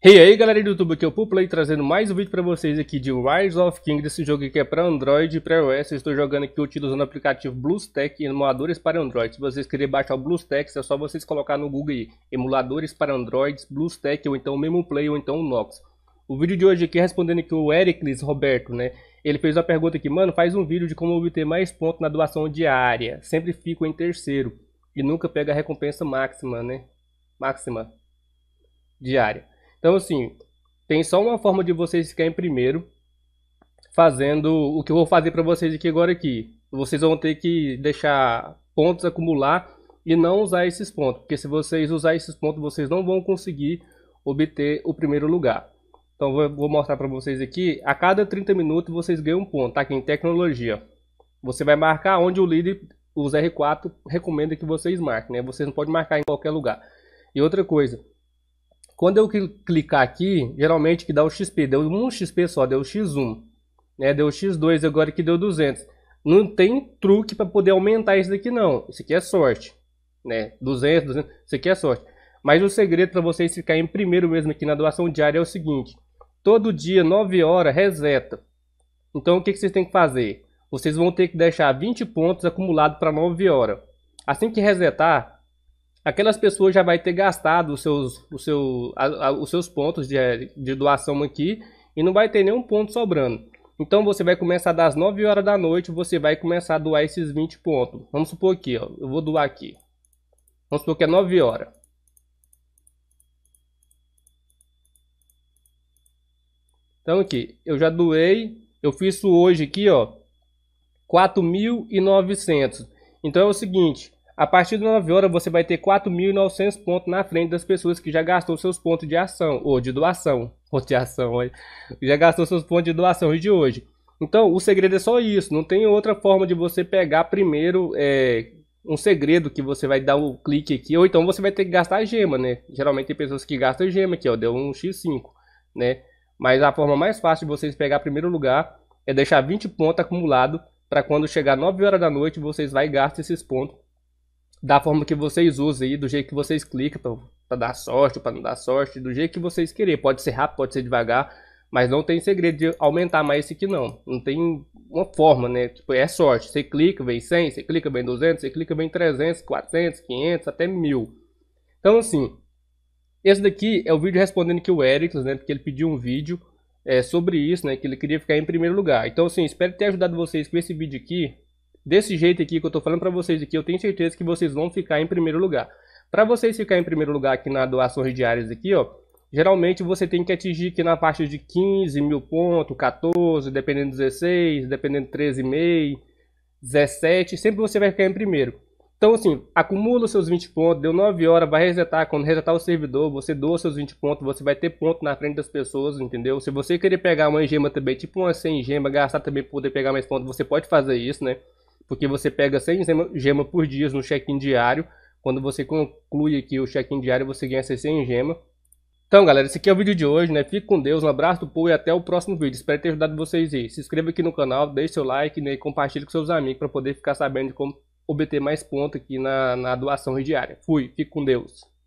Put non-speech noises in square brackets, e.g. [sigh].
E hey, aí galera do YouTube, aqui é o Puplay trazendo mais um vídeo pra vocês aqui de Rise of Kings esse jogo que é pra Android e pra iOS, eu estou jogando aqui utilizando o aplicativo BlueStack emuladores para Android, se vocês querem baixar o BlueStack é só vocês colocar no Google aí, emuladores para Android, BlueStack ou então o MemoPlay ou então o Nox. O vídeo de hoje aqui é respondendo aqui o Ericles Roberto, né, ele fez uma pergunta aqui, mano, faz um vídeo de como obter mais pontos na doação diária, sempre fico em terceiro e nunca pega a recompensa máxima, né, máxima diária. Então, assim, tem só uma forma de vocês ficarem primeiro fazendo o que eu vou fazer para vocês aqui agora aqui. Vocês vão ter que deixar pontos acumular e não usar esses pontos, porque se vocês usar esses pontos, vocês não vão conseguir obter o primeiro lugar. Então vou mostrar para vocês aqui, a cada 30 minutos vocês ganham um ponto, tá aqui é em tecnologia. Você vai marcar onde o líder, os R4, recomenda que vocês marquem, né? Vocês não podem marcar em qualquer lugar. E outra coisa, quando eu clicar aqui, geralmente que dá o XP, deu 1 XP só, deu X1, né? Deu X2, agora que deu 200. Não tem truque para poder aumentar isso daqui não. Isso aqui é sorte, né? 200, 200, isso aqui é sorte. Mas o segredo para vocês ficarem em primeiro mesmo aqui na doação diária é o seguinte: todo dia 9 horas reseta. Então o que, que vocês têm que fazer? Vocês vão ter que deixar 20 pontos acumulados para 9 horas. Assim que resetar, aquelas pessoas já vai ter gastado os seus, os seu, a, a, os seus pontos de, de doação aqui e não vai ter nenhum ponto sobrando. Então você vai começar das 9 horas da noite, você vai começar a doar esses 20 pontos. Vamos supor aqui, ó, eu vou doar aqui. Vamos supor que é 9 horas. Então aqui, eu já doei, eu fiz isso hoje aqui, ó, 4.900. Então é o seguinte, a partir das 9 horas você vai ter 4.900 pontos na frente das pessoas que já gastou seus pontos de ação, ou de doação, [laughs] ou de ação, olha. já gastou seus pontos de doação de hoje. Então, o segredo é só isso, não tem outra forma de você pegar primeiro é, um segredo que você vai dar o um clique aqui, ou então você vai ter que gastar gema, né? Geralmente tem pessoas que gastam gema aqui, ó, deu um X5, né? Mas a forma mais fácil de vocês pegar primeiro lugar é deixar 20 pontos acumulado para quando chegar 9 horas da noite vocês vai gastar esses pontos da forma que vocês usam aí, do jeito que vocês clicam para dar sorte, para não dar sorte, do jeito que vocês querem. Pode ser rápido, pode ser devagar, mas não tem segredo de aumentar mais esse aqui não. Não tem uma forma, né? Tipo, é sorte. Você clica, vem 100, você clica, vem 200, você clica, vem 300, 400, 500, até 1000. Então, assim, esse daqui é o vídeo respondendo que o Ericsson, né? Porque ele pediu um vídeo é, sobre isso, né? Que ele queria ficar em primeiro lugar. Então, assim, espero ter ajudado vocês com esse vídeo aqui desse jeito aqui que eu estou falando para vocês aqui, eu tenho certeza que vocês vão ficar em primeiro lugar. Para vocês ficar em primeiro lugar aqui na doações diárias aqui, ó, geralmente você tem que atingir aqui na faixa de 15 mil pontos, 14, dependendo 16, dependendo 13,5, 17, sempre você vai ficar em primeiro. Então assim, acumula os seus 20 pontos, deu 9 horas, vai resetar, quando resetar o servidor, você doa seus 20 pontos, você vai ter ponto na frente das pessoas, entendeu? Se você querer pegar uma gema também, tipo uma 100 gema, gastar também para poder pegar mais pontos, você pode fazer isso, né? porque você pega 100 gema por dia no check-in diário. Quando você conclui aqui o check-in diário, você ganha 100 gema. Então, galera, esse aqui é o vídeo de hoje, né? Fique com Deus, um abraço do povo e até o próximo vídeo. Espero ter ajudado vocês aí. Se inscreva aqui no canal, deixe seu like né? e compartilhe com seus amigos para poder ficar sabendo de como obter mais pontos aqui na, na doação diária. Fui, fique com Deus.